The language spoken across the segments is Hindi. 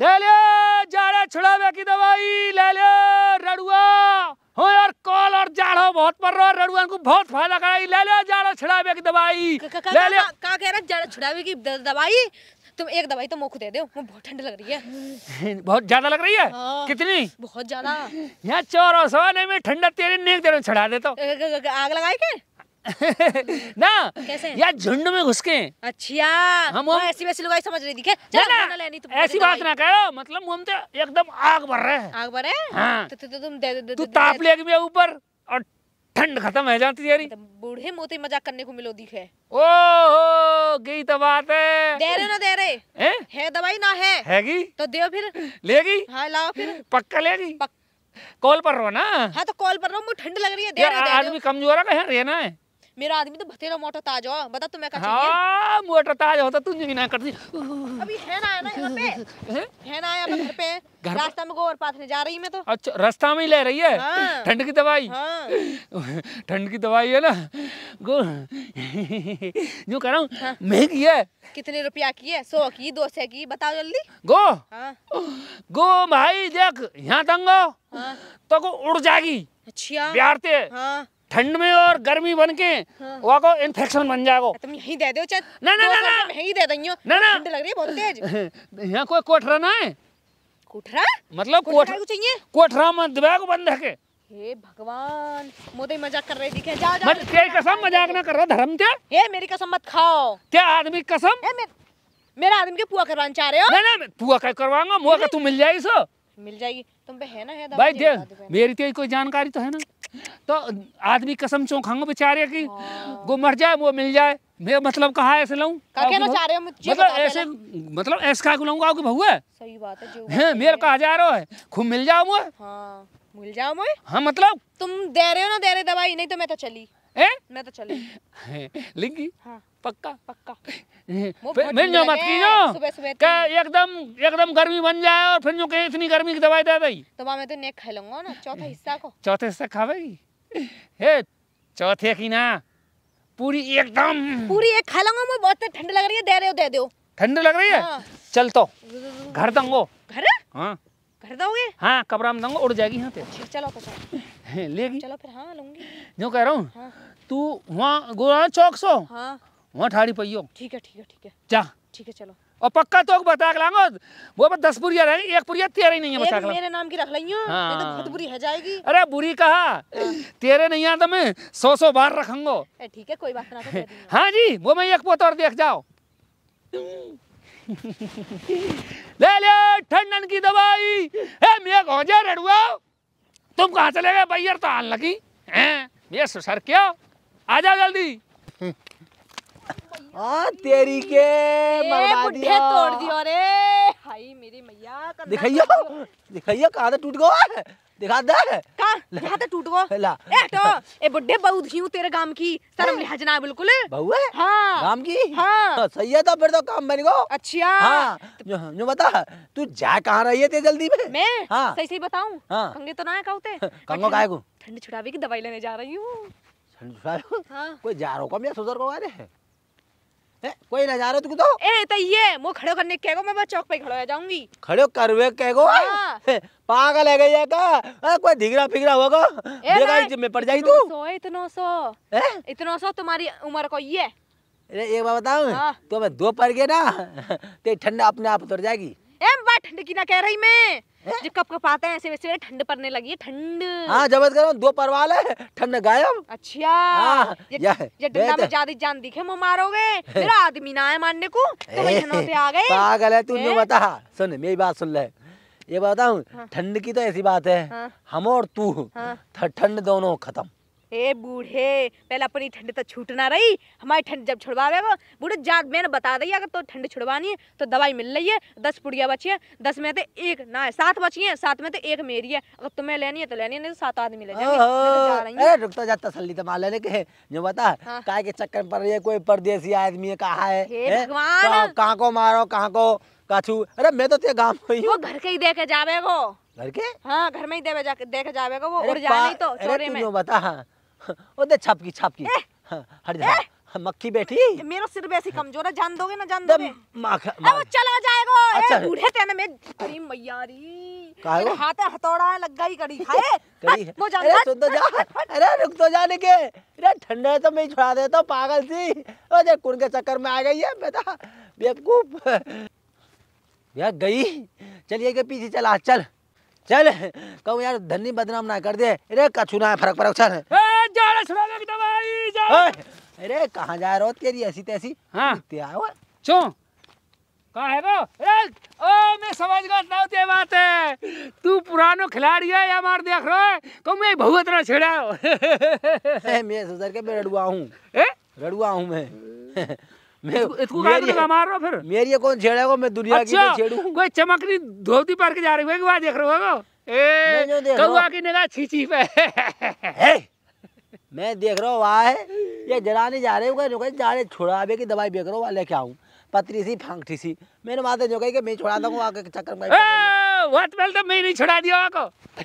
ले ले जाड़े छुड़ावे की दवाई ले लियो रड़ुआ हो यार कॉल और जाड़ो बहुत पर रहो रड़ुआ को बहुत फायदा कराई ले ले जाड़ो छुड़ावे की दवाई ले लियो का कह रहा जाड़ो छुड़ावे की दवाई तुम एक दवाई तो मुख दे दो बहुत ठंड लग रही है बहुत ज्यादा लग रही है हाँ, कितनी बहुत ज्यादा यहाँ सौ नहीं ठंडा तेरे नेक दे छड़ा दे तो आग लगाई के ना कैसे यार झुंड में घुस के अच्छा हम वो ऐसी वैसी लुगाई समझ रही थी चल ना लेनी तुम तो ऐसी बात ना करो मतलब हम तो एकदम आग भर रहे हैं आग भर रहे हैं हाँ। तो, तो, तो तुम दे, दे, तू ताप लेगी मेरे ऊपर और ठंड खत्म है जाती यारी मतलब बूढ़े मोते मजाक करने को मिलो दिखे ओ हो गई तो बात है दे रहे ना दे रहे हैं है दवाई ना है हैगी तो दे फिर लेगी हां लाओ फिर पक्का लेगी कॉल पर रहो ना हाँ तो कॉल पर रहो मुझे ठंड लग रही है दे आदमी कमजोर है रहना है मेरा आदमी तो भतेरा मोटा ताज हो बता तुम्हें कहा हाँ, मोटा ताज होता तुम भी ना करती अभी है ना आया ना पे है ना आया घर पे घर रास्ता में गोबर पाथने जा रही मैं तो अच्छा रास्ता में ही ले रही है हाँ। ठंड की दवाई हाँ। ठंड की दवाई है ना गो जो कह रहा हूँ हाँ। महंगी है कितने रुपया की है सौ की दो सौ की बताओ जल्दी गो गो भाई देख यहाँ तंगो तो को उड़ जाएगी अच्छा प्यारते हाँ ठंड में और गर्मी बन के हाँ। वो इन्फेक्शन बन जाएगा तो तुम यही दे दो चल ना ना ना ना यही दे दइयो ना ना ठंड लग रही है बहुत तेज यहां कोई कोठरा ना है कोठरा मतलब कोठरा को चाहिए कोठरा मत दबा को बंद के हे भगवान मोदे मजाक कर रहे दिखे जा जा मत तेरी कसम मजाक ना कर रहा धर्म ते ए मेरी कसम मत खाओ क्या आदमी कसम ए मेरा आदमी के पुआ करवाना चाह रहे हो ना ना पुआ का करवाऊंगा मुआ का तू मिल जाएगी सो मिल जाएगी तुम पे है ना है भाई देख मेरी तो कोई जानकारी तो है ना तो आदमी कसम चौं खाऊंगा बेचारे की हाँ। वो मर जाए वो मिल जाए मैं मतलब कहा ऐसे लाऊं मतलब, मतलब ऐसे मतलब ऐसे कहा लाऊंगा सही बात है मेरे मेरा कहा जा रहा है खूब मिल जाओ मुझे हाँ, मिल जाओ मुझे हाँ मतलब तुम दे रहे हो ना दे रहे दवाई नहीं तो मैं तो चली हैं मैं तो हाँ। पक्का पक्का मत कीजो क्या एकदम एकदम गर्मी बन जाए और फिर जो इतनी गर्मी की दवाई दे दी तो मैं तो नेक खा लूंगा ना चौथा हिस्सा को चौथे हिस्सा खावेगी हे चौथे की ना पूरी एकदम पूरी एक खा लूंगा बहुत ठंड लग रही है दे रहे हो दे दो ठंड लग रही है हाँ। चल तो घर दंगो घर हाँ घर दोगे हाँ कपड़ा में दंगो उड़ जाएगी यहाँ पे चलो तो लेगी चलो फिर हाँ लूंगी जो कह रहा हूँ हाँ। तू वहाँ गोरा चौक सो हाँ। वहाँ ठाड़ी पहियो ठीक है ठीक है ठीक है जा ठीक है चलो और पक्का तो बता के लांगो वो बस दस बुरिया रहेगी एक बुरिया तेरे नहीं है बता मेरे नाम की रख लियो तो हाँ। तो बहुत बुरी है जाएगी अरे बुरी कहा हाँ। तेरे नहीं आता तो मैं सौ सौ बार रखूंगो ठीक है कोई बात ना तो हाँ जी वो मैं एक पोत और देख जाओ ले ले ठंडन की दवाई ए मैं गौजा रड़ुआ तुम कहाँ चले गए भैया तो आन लगी हैं ये सुसर क्यों आ जाओ जल्दी आ तेरी के बुढ़े तोड़ दियो रे हाय मेरी मैया दिखाइयो दिखाइयो कहाँ से टूट गया दिखा दे का दिखा दे टूट गो ला ए तो ए बुड्ढे बहू हूं तेरे गांव की शर्म लिहाज ना बिल्कुल बहू है हां गांव की हां हाँ, सही है तो फिर तो काम बन गो अच्छा हां जो बता तू जा कहां रही है ते जल्दी में मैं हां सही सही बताऊं हाँ। कंगे तो ना है काउते कंगो काहे को ठंड छुड़ावे की दवाई लेने जा रही हूं ठंड छुड़ावे हां कोई जा रहा हो कम या सुजर को आ रहे हैं कोई ना जा रहा तू तो ए तइये तो मो खड़ो करने के गो मैं बस चौक पे खड़ा हो जाऊंगी खड़े करवे के हाँ। पागल है गई है का ए कोई दिगरा फिगरा होगा देखा इस में पड़ जाई तू सो इतना सो ए? इतना सो तुम्हारी उम्र को ये अरे एक बात बताऊं हाँ। तो मैं दो पड़ गए ना ते तो ठंडा अपने आप उतर जाएगी एम ठंड की ना कह रही मैं जो कप कप आते हैं ऐसे वैसे ठंड पड़ने लगी है ठंड हाँ जबरदस्त करो दो परवाल है ठंड गायब अच्छा हाँ, ये, डंडा में ज्यादा जान दिखे मुँह मारोगे मेरा आदमी ना है मारने को तो वही आ गए पागल है तू जो बता सुन मेरी बात सुन ले ये बताऊं हाँ। ठंड की तो ऐसी बात है हाँ। हम और तू ठंड दोनों खत्म ए बूढ़े पहले अपनी ठंड तो छूटना रही हमारी ठंड जब छुड़वा वो बूढ़े जाग मैंने बता दी अगर तो ठंड छुड़वानी है तो दवाई मिल रही है दस पुड़िया बची है दस में तो एक ना है सात बची है सात में तो एक मेरी है अगर तुम्हें लेनी है तो लेनी है नहीं तो सात आदमी ले जाएंगे तो जा तसली तो, तो मान लेने जो बता हाँ। काय के चक्कर पड़ रही है कोई परदेसी आदमी है कहा है कहाँ को मारो कहाँ को काछू अरे मैं तो तेरे गाँव में वो घर के ही देखे जावे वो घर के हाँ घर में ही देखे जावे वो उड़ जाने तो अरे तू बता ओ दे छापकी छापकी हाँ, हट जा मक्खी बैठी मेरा सिर वैसे कमजोर है जान दोगे ना जान दोगे अब चला जाएगा अच्छा बूढ़े तेने में अरे मैयारी काहे हाथ हथौड़ा लग गई कड़ी हाय कड़ी वो जान अरे सुन तो जा अरे रुक तो जाने के अरे ठंडे तो मैं छुड़ा देता हूं पागल सी ओ जे कुण के चक्कर में आ गई है बेटा बेवकूफ यार गई चलिए के पीछे चला चल चल कहो यार धनी बदनाम ना कर दे अरे कछु ना फरक फरक चल अरे कहाँ जा रहो तेरी ऐसी तैसी हाँ चो कहा है वो अरे ओ मैं समझ गया ना ते बात है तू पुरानो खिलाड़ी है या मार देख रहा है को मैं बहुत ना छेड़ा मैं सुधर के मैं रडुआ हूँ रडुआ हूँ मैं मैं फिर मेरी कौन छेड़ेगा मैं दुनिया की अच्छा, छेड़ू कोई चमकनी धोती के जा रही देख रहे हो कौआ की निगाह छीछी पे मैं देख रहा हूँ है ये जलाने जा रहे हो छुड़ावे की दवाई बेच रहा हूँ लेके आऊँ पतरी सी फांकटी सी मैंने बात जो कही कि मैं छुड़ा दूंगा आके चक्कर में बहुत पहले तो छुड़ा दिया आपको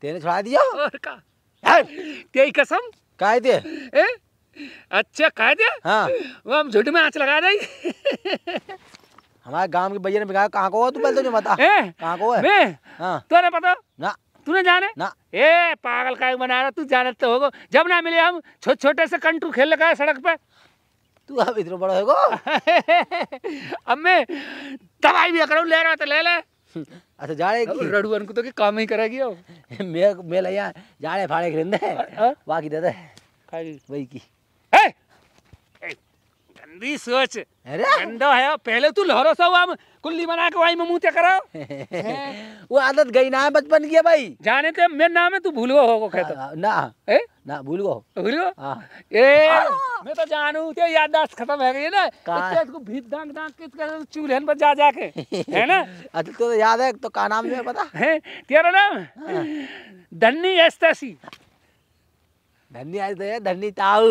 तेरे छुड़ा दिया और का तेरी कसम काहे ते ए अच्छा कह दे हाँ वो हम झूठ में आँच लगा दें हमारे गांव के भैया ने बिगाया कहाँ को हो तू पहले तो जो बता कहाँ को है मैं हाँ तूने पता ना तूने जाने ना ए पागल का बना रहा तू जाने तो होगा जब ना मिले हम छोटे छोटे से कंटू खेल लगा सड़क पे तू अब इतना बड़ा होगा अब मैं दवाई भी करूँ ले रहा तो ले ले अच्छा जा रहे रड़ुअन को तो के काम ही करेगी अब मैं मैं ले जा रहे फाड़े खरीदे बाकी दे दे वही की गंदी सोच गंदो है पहले तू लहरो सा हम कुल्ली बना के वही मुंह करो वो आदत गई ना बचपन की है भाई जाने ते मेरे नाम है तू भूल गो होगो कहता ना ए ना भूल गो भूल गो हाँ। ए मैं तो जानू ते याददाश्त खत्म है गई ना कहाँ इसको भीत डांग डांग किस इसका चूल्हे पर जा जा के है ना अच्छा तो याद है तो कहाँ नाम है पता है तेरा नाम हाँ। धन्नी एस्तासी धन्नी है धन्नी ताऊ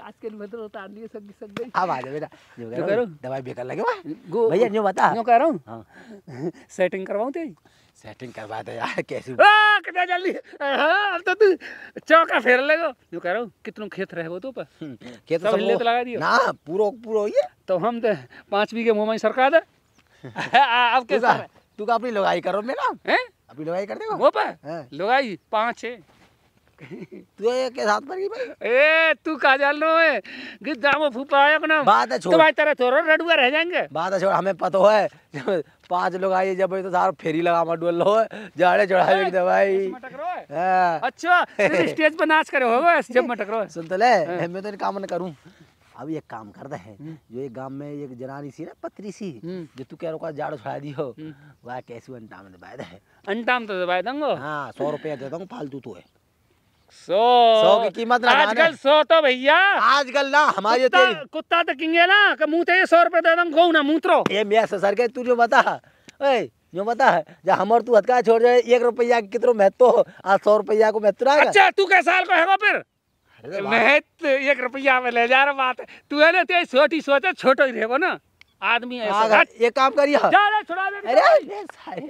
मतलब उतार लिए सब सब गई अब आ जा बेटा जो दवाई बेकार लगे भैया जो बता जो कह रहा सेटिंग हाँ। करवाऊँ तेरी सेटिंग करवा दे यार कैसी कितना जल्दी हाँ, अब तो तू चौका फेर लेगो जो कह रहा हूँ कितनों खेत रहे गो तू पर हम्म, खेत तो सब हिल्ले तो लगा दियो ना पूरो पूरो ये तो हम तो पाँच बीघे मोहम्मद सरकार दे अब कैसा तू का अपनी लगाई करो मेरा अपनी लगाई कर दे वो पर हाँ। लगाई पाँच है तू के साथ पर की भाई ए तू का नो है गिद दामो फूफा आया ना बात है छोड़ तुम्हारे तरह थोड़ा रडुआ रह जाएंगे बात है छोड़ हमें पता है पांच लोग आए जब तो सार फेरी लगा मत डोल लो जाड़े चढ़ाए एक भाई हाँ। अच्छा स्टेज पर नाच करे हो जब मटक रो सुन तो ले हाँ। मैं तो काम न करूं अब एक काम करते हैं हम्म। जो एक गांव में एक जनानी सी ना पत्री सी हम्म। जो तू कह रहा जाड़ो छुड़ा दी हो हम्म। वह कैसे अंटाम दबाए दे अंटाम तो दबाए दूंगो हाँ सौ रुपया दे दूंगा फालतू तो है सौ सौ की कीमत ना आजकल सौ तो भैया आजकल ना हमारे कुत्ता तो किंगे ना मुँह ते सौ रुपए दे दम गो ना मूत्रो ये मियाँ ससर के तू जो बता ओए जो बता है जा हमार तू हथका छोड़ जाए एक रुपया कितरो महत्व हो आज सौ रुपया को महत्व अच्छा तू क्या साल को हैगा फिर महत्व एक रुपया में ले जा रहा बात है तू है ना तेरी तो छोटी सोच है छोटो ही रहेगा ना आदमी ऐसा एक काम करिए जा छुड़ा दे अरे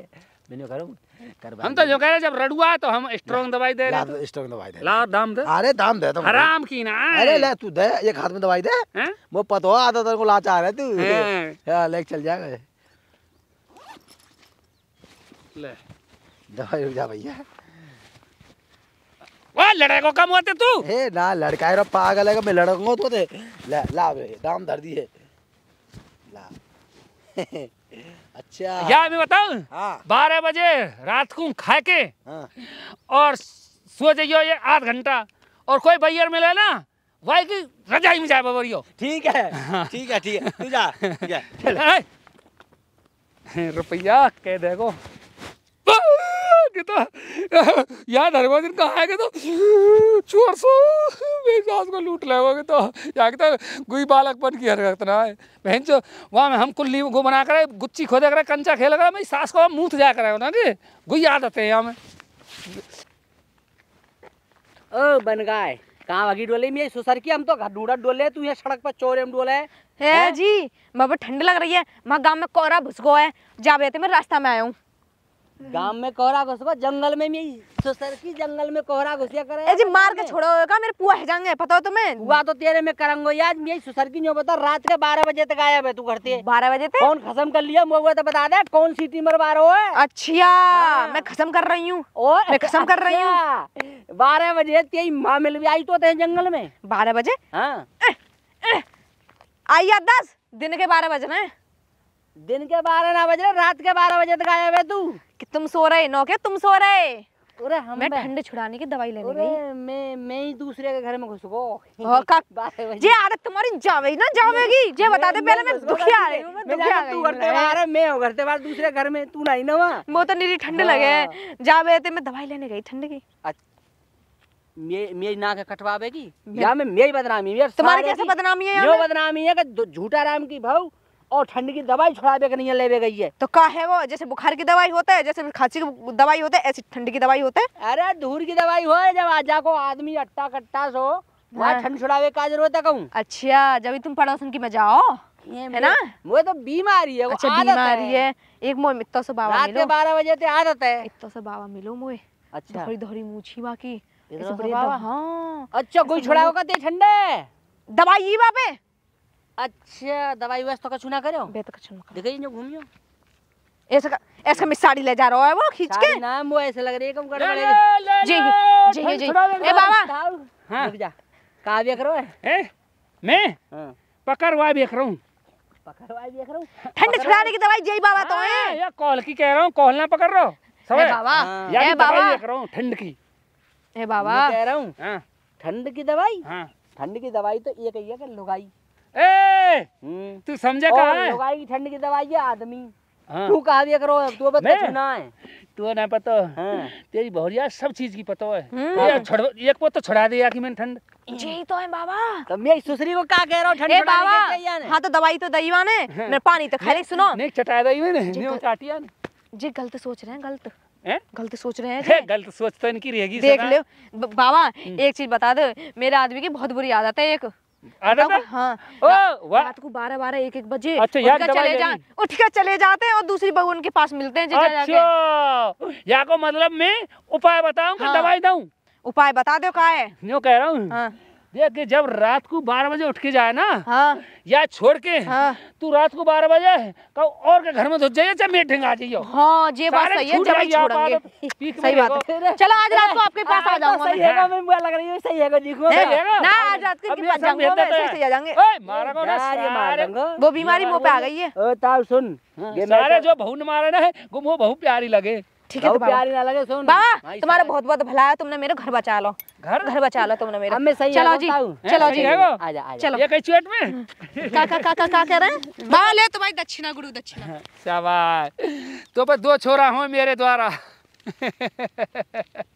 मैंने करूँ हम तो जो कह रहे जब रडुआ तो हम स्ट्रॉन्ग दवाई दे रहे स्ट्रॉन्ग तो तो। दवाई दे ला दाम दे अरे दाम दे तो आराम की ना अरे ले तू दे एक हाथ में दवाई दे वो पतो आधा तो तेरे को लाच आ रहा है तू हाँ, ले चल जा ले दवाई रुक जा भैया वो लड़े को कम होते तू ए ना लड़का है पागल है मैं लड़को तो दे ला ला दाम धर दिए ला अच्छा या मैं बताऊ हाँ। बारह बजे रात को खा के हाँ। और सो जाइयो ये आध घंटा और कोई भैया मिले ना वही की रजाई में जाए बबरियो हाँ। ठीक है ठीक है ठीक है जा रुपया कह देगो कहता यार दिन का आएगा तो, तो चोर सो मेरी सास को लूट लेगा तो यहाँ कहता तो, गुई बालकपन की हरकत ना है बहन चो वहाँ में हम कुल्ली गो बना कर गुच्ची खोदे कर कंचा खेल कर मेरी सास को मुँह जा कर ना जी गुई आदत है यहाँ ओ बन गाय कहाँ वगी डोले में सुसर की हम तो घर ढूंढा डोले तू यहाँ सड़क पर चोरे हम डोले है, जी मैं ठंड लग रही है मैं गांव में कोहरा घुस गो है जा बेहतर मैं रास्ता में आया हूँ गांव में कोहरा घुस गो जंगल में भी सुसर की जंगल में कोहरा घुसिया करे जी मार के छोड़ो का मेरे पुआ है जांगे पता हो तुम्हें पुआ तो तेरे में करंगो यार मैं सुसर की नो बता रात के 12 बजे तक आया है तू घर से बारह बजे तक कौन खसम कर लिया मुझे तो बता दे कौन सीटी मरवा रहा है अच्छा हाँ। मैं खसम कर रही हूं ओ मैं खसम कर रही हूं 12 अच्छा, बजे तेरी मां मिल भी आई तो थे जंगल में 12 बजे हाँ। आई यार 10 दिन के 12 बजे में दिन के बारह ना बजे रात के बारह बजे तक आया हुआ तू कि तुम सो रहे नौके तुम सो रहे हम मैं ठंड छुड़ाने की दवाई लेने गई मैं मैं ही दूसरे के घर में घुस गो जे आदत तुम्हारी जावे ना जावेगी जे बता दे पहले मैं दुखी आ रही हूं मैं तू करते बाहर मैं हो करते बाहर दूसरे घर में तू नहीं ना वहां वो तो नीरी ठंड हाँ। लगे जावे थे मैं दवाई लेने गई ठंड की मेरी नाक कटवावेगी या मैं मेरी बदनामी है तुम्हारी कैसे बदनामी है बदनामी है झूठा राम की भाऊ और ठंड की दवाई छुड़ावे के नहीं लेवे गई है तो का है वो जैसे बुखार की दवाई होता है जैसे खांसी की दवाई होता है ऐसी ठंड की दवाई होता है अरे धूल की दवाई हो जब आजा को आदमी अट्टा कट्टा सो वहाँ हाँ। ठंड छुड़ावे का जरूरत है कहूँ अच्छा जब तुम पड़ोसन की मजाओ है ना वो तो बीमारी है अच्छा बीमारी है एक मोह इतना से बाबा मिलो बारह बजे आ आदत है इतना से बाबा मिलो मोए अच्छा थोड़ी थोड़ी मूछी बाकी हाँ अच्छा कोई छुड़ाओ का ठंडे दवाई बापे अच्छा दवाई वैस तो कछु ना करो बे तो कछु ना करो देखिए जो घूमियो ऐसे ऐसे में साड़ी ले जा रहा है वो खींच के ना मो ऐसे लग रही है कम गड़बड़ है जी जी जी ए बाबा हां रुक जा का देख रहे है ए मैं हाँ। पकड़वा देख रहा हूं पकड़वा देख रहा हूं ठंड छुड़ाने की दवाई जय बाबा तो है हाँ, ये कॉल की कह रहा हूं कॉल ना पकड़ रहा समझ बाबा ए बाबा हाँ। देख रहा हूं ठंड की ए बाबा कह रहा हूं हां ठंड की दवाई हां ठंड की दवाई तो ये कहिए कि लुगाई ए हम्म। तू समझे कहा है ठंड की दवाई है आदमी हाँ। तू कहा दिया करो तू बता चुना है तू ना पता हाँ। तेरी बहुरिया सब चीज की पता है हम्म। ये छोड़ एक वो तो छोड़ा दिया कि मैं ठंड जी तो है बाबा तो मैं सुसरी को क्या कह रहा हूँ ठंड बाबा हाँ तो दवाई तो दईवा ने हाँ। पानी तो खाली सुनो नहीं चटाया दईवा ने काटिया ने जी गलत सोच रहे हैं गलत गलत सोच रहे हैं गलत सोच तो इनकी रहेगी देख लो बाबा हम्म। एक चीज बता दो मेरे आदमी की बहुत बुरी आदत है एक हाँ रात को बारह बारह एक एक बजे अच्छा चले जाए उठ कर चले जाते हैं और दूसरी बहू उनके पास मिलते हैं अच्छा या को मतलब मैं उपाय बताऊं हाँ, दवाई दूं उपाय बता दो का है कह रहा हूँ हाँ। देख के जब रात को बारह बजे उठ के जाए ना हाँ। या छोड़ के हाँ। तू रात को बारह बजे कहो और के घर में धो जाइए चाहे मीटिंग आ जाइयो हाँ जी बात सही है जब छोड़ेंगे सही बात है चलो आज रात को आपके पास हाँ, आ जाऊंगा सही है ना मैं बुआ लग रही हूँ सही है देखो ना आज रात को के पास जाऊंगा सही आ जाएंगे ओए मारा को वो बीमारी मुंह पे आ गई है ओ ताऊ सुन हाँ। सारे जो बहु ने मारे ना है वो बहु प्यारी लगे ठीक है तो प्यार प्यारी ना लगे सुन बाबा तुम्हारा बहुत बहुत भला है तुमने मेरे घर बचा लो घर घर बचा लो तुमने मेरे हमें सही चलो जी चलो जी आजा आजा चलो ये चैट में हम्म। का का का का, का कर रहे हैं बाबा ले तुम्हारी तो दक्षिणा गुरु दक्षिणा हाँ, शाबाश तो पर दो छोरा हो मेरे द्वारा